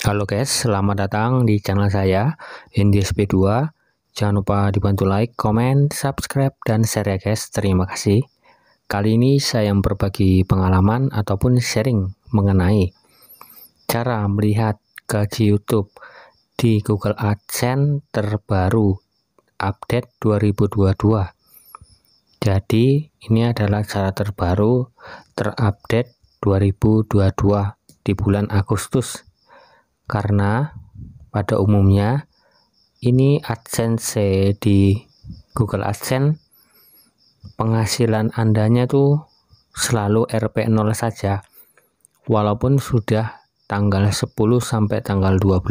Halo guys, selamat datang di channel saya NDSP2. Jangan lupa dibantu like, comment, subscribe, dan share ya guys. Terima kasih. Kali ini saya yang berbagi pengalaman ataupun sharing mengenai cara melihat gaji YouTube di Google AdSense terbaru update 2022. Jadi, ini adalah cara terbaru terupdate 2022 di bulan Agustus karena pada umumnya ini AdSense di Google AdSense penghasilan Andanya tuh selalu RP0 saja walaupun sudah tanggal 10 sampai tanggal 12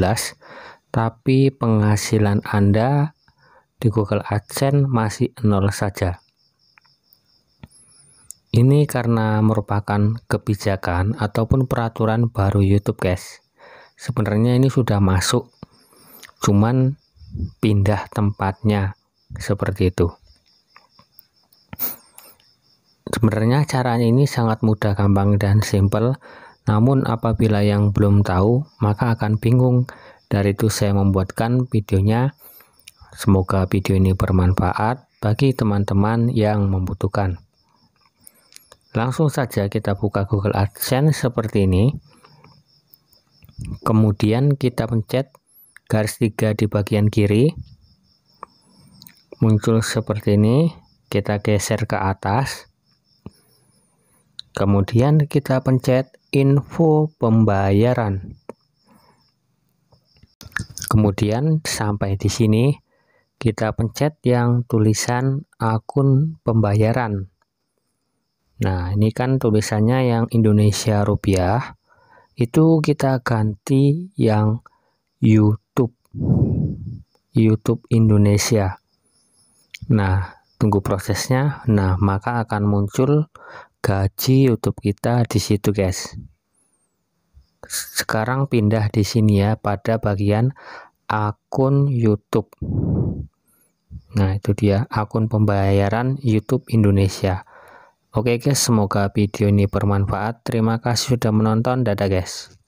tapi penghasilan Anda di Google AdSense masih 0 saja. Ini karena merupakan kebijakan ataupun peraturan baru YouTube, guys sebenarnya ini sudah masuk cuman pindah tempatnya seperti itu sebenarnya caranya ini sangat mudah gampang dan simple namun apabila yang belum tahu maka akan bingung dari itu saya membuatkan videonya semoga video ini bermanfaat bagi teman-teman yang membutuhkan langsung saja kita buka Google AdSense seperti ini kemudian kita pencet garis 3 di bagian kiri muncul seperti ini kita geser ke atas kemudian kita pencet info pembayaran kemudian sampai di sini kita pencet yang tulisan akun pembayaran Nah, ini kan tulisannya yang Indonesia rupiah itu kita ganti yang YouTube YouTube Indonesia nah tunggu prosesnya nah maka akan muncul gaji YouTube kita di situ guys sekarang pindah di sini ya pada bagian akun YouTube nah itu dia akun pembayaran YouTube Indonesia Oke guys, semoga video ini bermanfaat. Terima kasih sudah menonton. Dadah guys.